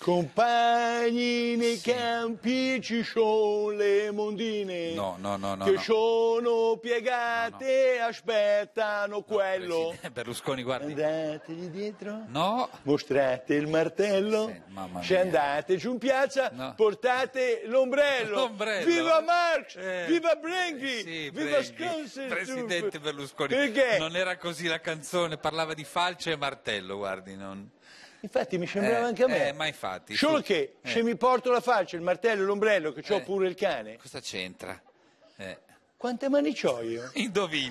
Compagni nei sì. campi ci sono le mondine no, no, no, no che no. sono piegate e no, aspettano quello. Presidente Berlusconi, guardi. Andategli dietro. No. Mostrate il martello. Sì, mamma Se andate giù in piazza, portate l'ombrello. Viva Marx, eh. viva Brenghi, eh, sì, viva Sconsensus. Presidente Berlusconi, Perché? non era così la canzone, parlava di falce e martello, guardi. Non... Infatti mi sembrava eh, anche a me. Eh, ma infatti. Solo tu... che eh. se mi porto la faccia, il martello, e l'ombrello, che ho eh. pure il cane. Cosa c'entra? Eh. Quante mani ho io? Indovina.